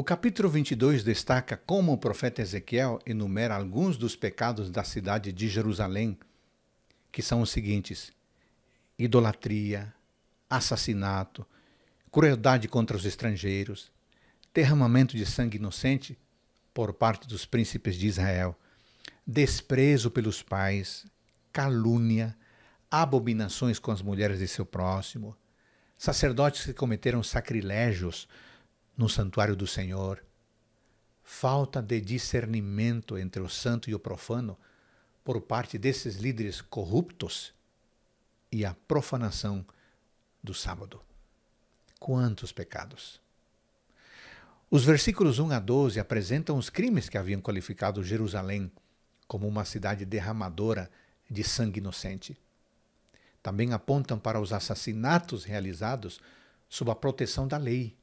O capítulo 22 destaca como o profeta Ezequiel enumera alguns dos pecados da cidade de Jerusalém, que são os seguintes: idolatria, assassinato, crueldade contra os estrangeiros, derramamento de sangue inocente por parte dos príncipes de Israel, desprezo pelos pais, calúnia, abominações com as mulheres de seu próximo, sacerdotes que cometeram sacrilégios no santuário do Senhor, falta de discernimento entre o santo e o profano por parte desses líderes corruptos e a profanação do sábado. Quantos pecados! Os versículos 1 a 12 apresentam os crimes que haviam qualificado Jerusalém como uma cidade derramadora de sangue inocente. Também apontam para os assassinatos realizados sob a proteção da lei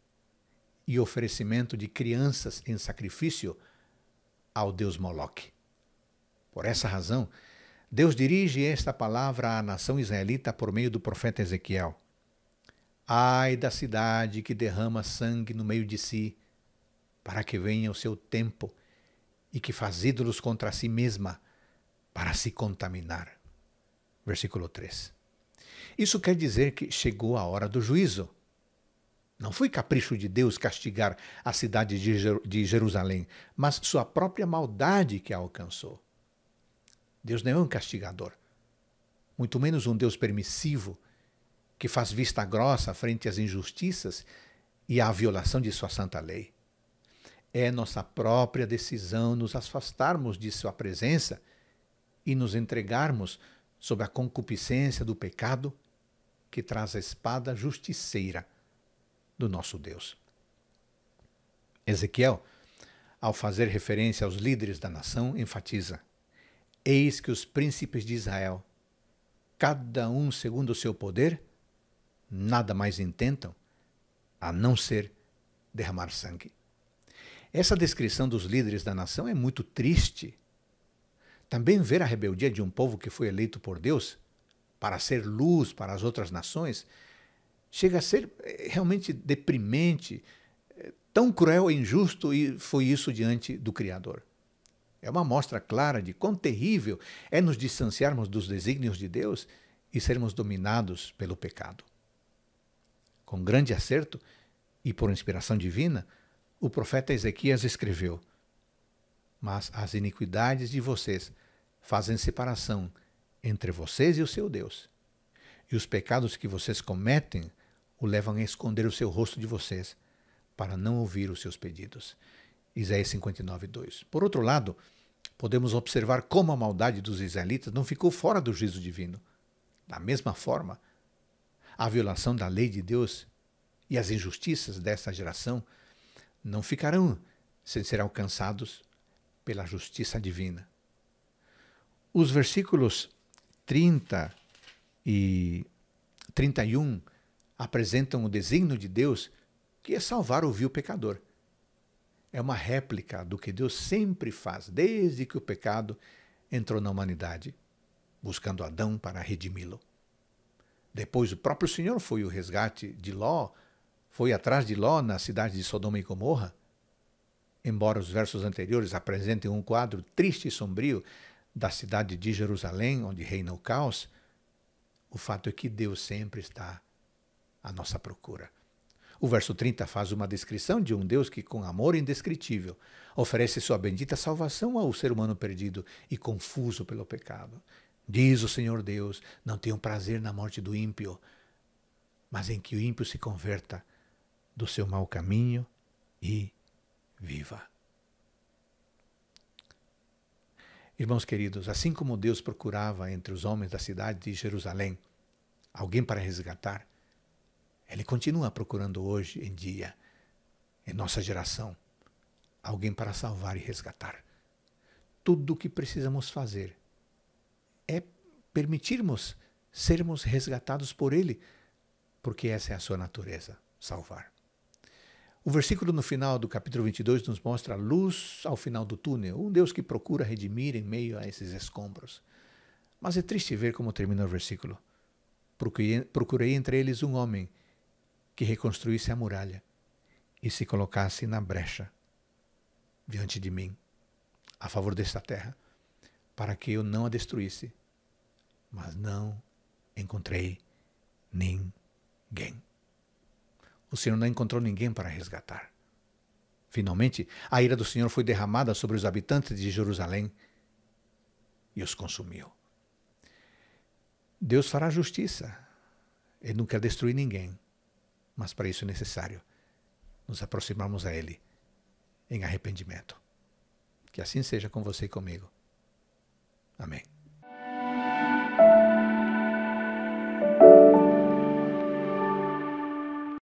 e oferecimento de crianças em sacrifício ao deus Moloque. Por essa razão, Deus dirige esta palavra à nação israelita por meio do profeta Ezequiel. Ai da cidade que derrama sangue no meio de si, para que venha o seu tempo, e que faz ídolos contra si mesma, para se contaminar. Versículo 3. Isso quer dizer que chegou a hora do juízo. Não foi capricho de Deus castigar a cidade de Jerusalém, mas sua própria maldade que a alcançou. Deus não é um castigador, muito menos um Deus permissivo que faz vista grossa frente às injustiças e à violação de sua santa lei. É nossa própria decisão nos afastarmos de sua presença e nos entregarmos sob a concupiscência do pecado que traz a espada justiceira do nosso Deus. Ezequiel, ao fazer referência aos líderes da nação, enfatiza: Eis que os príncipes de Israel, cada um segundo o seu poder, nada mais intentam a não ser derramar sangue. Essa descrição dos líderes da nação é muito triste. Também ver a rebeldia de um povo que foi eleito por Deus para ser luz para as outras nações Chega a ser eh, realmente deprimente, eh, tão cruel e injusto e foi isso diante do Criador. É uma mostra clara de quão terrível é nos distanciarmos dos desígnios de Deus e sermos dominados pelo pecado. Com grande acerto e por inspiração divina, o profeta Ezequias escreveu: Mas as iniquidades de vocês fazem separação entre vocês e o seu Deus, e os pecados que vocês cometem o levam a esconder o seu rosto de vocês, para não ouvir os seus pedidos. Isaías 59, 2. Por outro lado, podemos observar como a maldade dos israelitas não ficou fora do juízo divino. Da mesma forma, a violação da lei de Deus e as injustiças desta geração não ficarão sem ser alcançados pela justiça divina. Os versículos 30 e 31 apresentam o desígnio de Deus, que é salvar o vil pecador. É uma réplica do que Deus sempre faz desde que o pecado entrou na humanidade, buscando Adão para redimi-lo. Depois o próprio Senhor foi o resgate de Ló, foi atrás de Ló na cidade de Sodoma e Gomorra. Embora os versos anteriores apresentem um quadro triste e sombrio da cidade de Jerusalém, onde reina o caos, o fato é que Deus sempre está a nossa procura. O verso 30 faz uma descrição de um Deus que, com amor indescritível, oferece sua bendita salvação ao ser humano perdido e confuso pelo pecado. Diz o Senhor Deus: Não tenho prazer na morte do ímpio, mas em que o ímpio se converta do seu mau caminho e viva. Irmãos queridos, assim como Deus procurava entre os homens da cidade de Jerusalém alguém para resgatar, ele continua procurando hoje em dia, em nossa geração, alguém para salvar e resgatar. Tudo o que precisamos fazer é permitirmos sermos resgatados por Ele, porque essa é a sua natureza salvar. O versículo no final do capítulo 22 nos mostra a luz ao final do túnel, um Deus que procura redimir em meio a esses escombros. Mas é triste ver como termina o versículo. Procurei entre eles um homem que reconstruísse a muralha e se colocasse na brecha diante de mim, a favor desta terra, para que eu não a destruísse. Mas não encontrei ninguém. O Senhor não encontrou ninguém para resgatar. Finalmente, a ira do Senhor foi derramada sobre os habitantes de Jerusalém e os consumiu. Deus fará justiça. Ele não quer destruir ninguém. Mas para isso é necessário nos aproximarmos a Ele em arrependimento. Que assim seja com você e comigo. Amém.